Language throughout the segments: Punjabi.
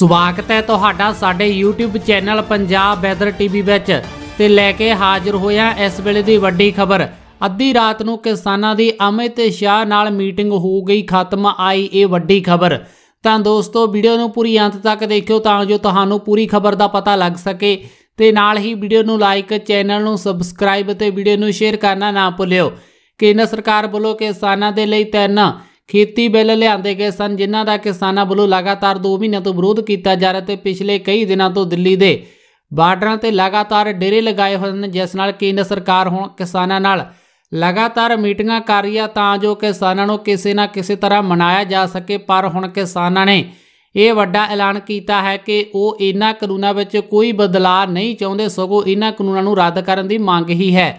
ਸਵਾਗਤ ਹੈ ਤੁਹਾਡਾ ਸਾਡੇ YouTube channel Punjab weather TV ਵਿੱਚ ਤੇ ਲੈ ਕੇ ਹਾਜ਼ਰ ਹੋਇਆ ਇਸ ਵੇਲੇ ਦੀ ਵੱਡੀ ਖਬਰ ਅੱਧੀ ਰਾਤ ਨੂੰ ਕਿਸਾਨਾਂ ਦੀ ਅਮਿਤ ਸ਼ਾਹ ਨਾਲ ਮੀਟਿੰਗ ਹੋ ਗਈ ਖਤਮ ਆਈ ਇਹ ਵੱਡੀ ਖਬਰ ਤਾਂ ਦੋਸਤੋ ਵੀਡੀਓ ਨੂੰ ਪੂਰੀ ਅੰਤ ਤੱਕ ਦੇਖਿਓ ਤਾਂ ਜੋ ਤੁਹਾਨੂੰ ਪੂਰੀ ਖਬਰ ਦਾ ਪਤਾ ਲੱਗ ਸਕੇ ਤੇ ਨਾਲ ਹੀ ਵੀਡੀਓ ਨੂੰ ਲਾਈਕ ਚੈਨਲ ਨੂੰ ਸਬਸਕ੍ਰਾਈਬ ਤੇ ਵੀਡੀਓ ਨੂੰ ਸ਼ੇਅਰ ਕਰਨਾ ਨਾ ਭੁੱਲਿਓ ਕੇਂਦਰ ਸਰਕਾਰ ਵੱਲੋਂ ਕਿਸਾਨਾਂ ਦੇ ਲਈ ਤਿੰਨ ਖੇਤੀ ਬਿੱਲ ਲਿਆਂਦੇ ਗਏ ਸਨ ਜਿਨ੍ਹਾਂ ਦਾ ਕਿਸਾਨਾਂ ਵੱਲੋਂ ਲਗਾਤਾਰ 2 ਮਹੀਨਿਆਂ ਤੋਂ ਵਿਰੋਧ ਕੀਤਾ ਜਾ ਰਿਹਾ ਤੇ ਪਿਛਲੇ ਕਈ ਦਿਨਾਂ ਤੋਂ ਦਿੱਲੀ ਦੇ ਬਾਰਡਰਾਂ ਤੇ ਲਗਾਤਾਰ ਡੇਰੇ ਲਗਾਏ ਹੋਏ ਹਨ ਜਿਸ ਨਾਲ ਕੇਂਦਰ ਸਰਕਾਰ ਹੁਣ ਕਿਸਾਨਾਂ ਨਾਲ ਲਗਾਤਾਰ ਮੀਟਿੰਗਾਂ ਕਰ ਰਹੀ ਆ ਤਾਂ ਜੋ ਕਿਸਾਨਾਂ ਨੂੰ ਕਿਸੇ ਨਾ ਕਿਸੇ ਤਰ੍ਹਾਂ ਮਨਾਇਆ ਜਾ ਸਕੇ ਪਰ ਹੁਣ ਕਿਸਾਨਾਂ ਨੇ ਇਹ ਵੱਡਾ ਐਲਾਨ ਕੀਤਾ ਹੈ ਕਿ ਉਹ ਇਨ੍ਹਾਂ ਕਾਨੂੰਨਾਂ ਵਿੱਚ ਕੋਈ ਬਦਲਾਅ ਨਹੀਂ ਚਾਹੁੰਦੇ ਸਗੋਂ ਇਨ੍ਹਾਂ ਕਾਨੂੰਨਾਂ ਨੂੰ ਰੱਦ ਕਰਨ ਦੀ ਮੰਗ ਹੀ ਹੈ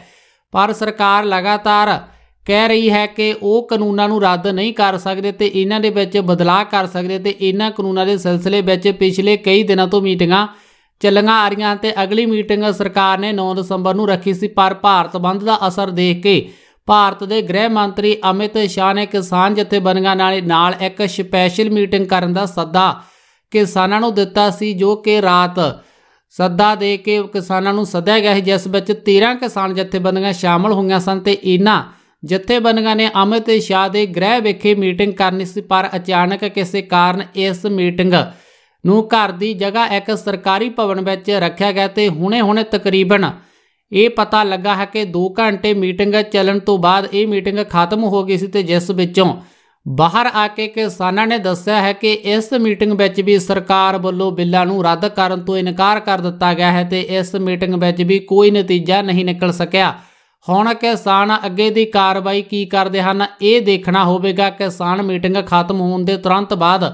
ਪਰ ਸਰਕਾਰ ਲਗਾਤਾਰ ਕਹਿ ਰਹੀ ਹੈ ਕਿ ਉਹ ਕਾਨੂੰਨਾਂ ਨੂੰ ਰੱਦ ਨਹੀਂ ਕਰ ਸਕਦੇ ਤੇ ਇਹਨਾਂ ਦੇ ਵਿੱਚ ਬਦਲਾਅ ਕਰ ਸਕਦੇ ਤੇ ਇਹਨਾਂ ਕਾਨੂੰਨਾਂ ਦੇ ਸਿਲਸਿਲੇ ਵਿੱਚ ਪਿਛਲੇ ਕਈ ਦਿਨਾਂ ਤੋਂ ਮੀਟਿੰਗਾਂ ਚੱਲੀਆਂ ਆ ਰਹੀਆਂ ਤੇ ਅਗਲੀ ਮੀਟਿੰਗ ਸਰਕਾਰ ਨੇ 9 ਦਸੰਬਰ ਨੂੰ ਰੱਖੀ ਸੀ ਪਰ ਭਾਰਤ ਬੰਦ ਦਾ ਅਸਰ ਦੇਖ ਕੇ ਭਾਰਤ ਦੇ ਗ੍ਰਹਿ ਮੰਤਰੀ ਅਮਿਤ ਸ਼ਾਹ ਨੇ ਕਿਸਾਨ ਜਥੇਬੰਦੀਆਂ ਨਾਲ ਨਾਲ ਇੱਕ ਸਪੈਸ਼ਲ ਮੀਟਿੰਗ ਕਰਨ ਦਾ ਸੱਦਾ ਕਿਸਾਨਾਂ ਨੂੰ ਦਿੱਤਾ ਸੀ ਜੋ ਕਿ ਰਾਤ ਸੱਦਾ ਦੇ ਕੇ ਕਿਸਾਨਾਂ ਨੂੰ ਸੱਦਿਆ ਗਿਆ ਸੀ ਜਿਸ ਵਿੱਚ 13 ਕਿਸਾਨ ਜਥੇਬੰਦੀਆਂ ਸ਼ਾਮਲ ਹੋਈਆਂ ਸਨ ਤੇ ਇਹਨਾਂ ਜਥੇਬੰਦੀਆਂ ਨੇ ਅਮਿਤ ਸ਼ਾਹ ਦੇ ਗ੍ਰਹਿ ਵਿਖੇ ਮੀਟਿੰਗ ਕਰਨੀ ਸੀ ਪਰ ਅਚਾਨਕ ਕਿਸੇ ਕਾਰਨ ਇਸ ਮੀਟਿੰਗ ਨੂੰ ਘਰ ਦੀ ਜਗ੍ਹਾ ਇੱਕ ਸਰਕਾਰੀ ਭਵਨ ਵਿੱਚ ਰੱਖਿਆ ਗਿਆ ਤੇ ਹੁਣੇ-ਹੁਣੇ ਤਕਰੀਬਨ ਇਹ ਪਤਾ ਲੱਗਾ ਹੈ ਕਿ 2 ਘੰਟੇ ਮੀਟਿੰਗ ਚੱਲਣ ਤੋਂ ਬਾਅਦ ਇਹ ਮੀਟਿੰਗ ਖਤਮ ਹੋ ਗਈ ਸੀ ਤੇ ਜਿਸ ਵਿੱਚੋਂ ਬਾਹਰ ਆ ਕੇ ਕਿਸਾਨਾਂ ਨੇ ਦੱਸਿਆ ਹੈ ਕਿ ਇਸ ਮੀਟਿੰਗ ਵਿੱਚ ਵੀ ਸਰਕਾਰ ਵੱਲੋਂ ਬਿੱਲਾਂ ਨੂੰ ਰੱਦ ਕਰਨ ਤੋਂ ਇਨਕਾਰ ਕਰ ਦਿੱਤਾ ਗਿਆ ਹੈ ਤੇ ਇਸ ਮੀਟਿੰਗ ਵਿੱਚ ਵੀ ਕੋਈ ਨਤੀਜਾ ਨਹੀਂ ਨਿਕਲ ਸਕਿਆ ਹੁਣ ਕਿਸਾਨ ਅੱਗੇ ਦੀ ਕਾਰਵਾਈ ਕੀ ਕਰਦੇ ਹਨ ਇਹ ਦੇਖਣਾ ਹੋਵੇਗਾ ਕਿਸਾਨ ਮੀਟਿੰਗ ਖਤਮ ਹੋਣ ਦੇ ਤੁਰੰਤ ਬਾਅਦ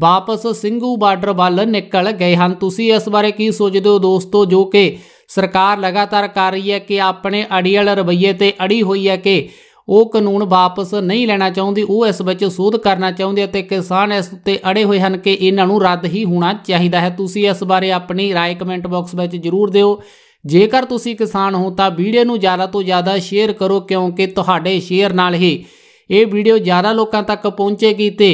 ਵਾਪਸ ਸਿੰਘੂ ਬਾਰਡਰ ਵੱਲ ਨਿਕਲ ਗਏ ਹਨ ਤੁਸੀਂ ਇਸ ਬਾਰੇ ਕੀ ਸੋਚਦੇ ਹੋ ਦੋਸਤੋ ਜੋ ਕਿ ਸਰਕਾਰ ਲਗਾਤਾਰ ਕਰ ਰਹੀ ਹੈ ਕਿ ਆਪਣੇ ਅੜੀਅਲ ਰਵਈਏ ਤੇ ਅੜੀ ਹੋਈ ਹੈ ਕਿ ਉਹ ਕਾਨੂੰਨ ਵਾਪਸ ਨਹੀਂ ਲੈਣਾ ਚਾਹੁੰਦੀ ਉਹ ਇਸ ਵਿੱਚ ਸੋਧ ਕਰਨਾ ਚਾਹੁੰਦੇ ਅਤੇ ਕਿਸਾਨ ਇਸ ਉੱਤੇ ਅੜੇ ਹੋਏ ਹਨ ਕਿ ਇਹਨਾਂ ਨੂੰ ਰੱਦ ਹੀ ਹੋਣਾ ਚਾਹੀਦਾ ਹੈ ਤੁਸੀਂ ਇਸ ਬਾਰੇ ਆਪਣੀ ਰਾਏ ਕਮੈਂਟ ਬਾਕਸ ਵਿੱਚ ਜ਼ਰੂਰ ਦਿਓ ਜੇਕਰ ਤੁਸੀਂ ਕਿਸਾਨ ਹੋ ਤਾਂ ਵੀਡੀਓ ਨੂੰ ਜ਼ਿਆਦਾ ਤੋਂ ਜ਼ਿਆਦਾ ਸ਼ੇਅਰ ਕਰੋ ਕਿਉਂਕਿ ਤੁਹਾਡੇ ਸ਼ੇਅਰ ਨਾਲ ਹੀ ਇਹ ਵੀਡੀਓ ਜ਼ਿਆਦਾ ਲੋਕਾਂ ਤੱਕ ਪਹੁੰਚੇਗੀ ਤੇ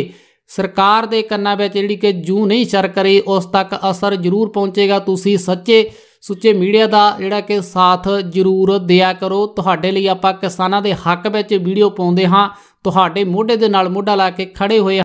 ਸਰਕਾਰ ਦੇ ਕੰਨਾਂ ਵਿੱਚ ਜਿਹੜੀ ਕਿ ਜੂ ਨਹੀਂ ਕਰੇ ਉਸ ਤੱਕ ਅਸਰ ਜ਼ਰੂਰ ਪਹੁੰਚੇਗਾ ਤੁਸੀਂ ਸੱਚੇ ਸੁੱਚੇ ਮੀਡੀਆ ਦਾ ਜਿਹੜਾ ਕਿ ਸਾਥ ਜ਼ਰੂਰ ਦਿਆ ਕਰੋ ਤੁਹਾਡੇ ਲਈ ਆਪਾਂ ਕਿਸਾਨਾਂ ਦੇ ਹੱਕ ਵਿੱਚ ਵੀਡੀਓ ਪਾਉਂਦੇ ਹਾਂ ਤੁਹਾਡੇ ਮੋਢੇ ਦੇ ਨਾਲ ਮੋਢਾ ਲਾ ਕੇ ਖੜੇ ਹੋਏ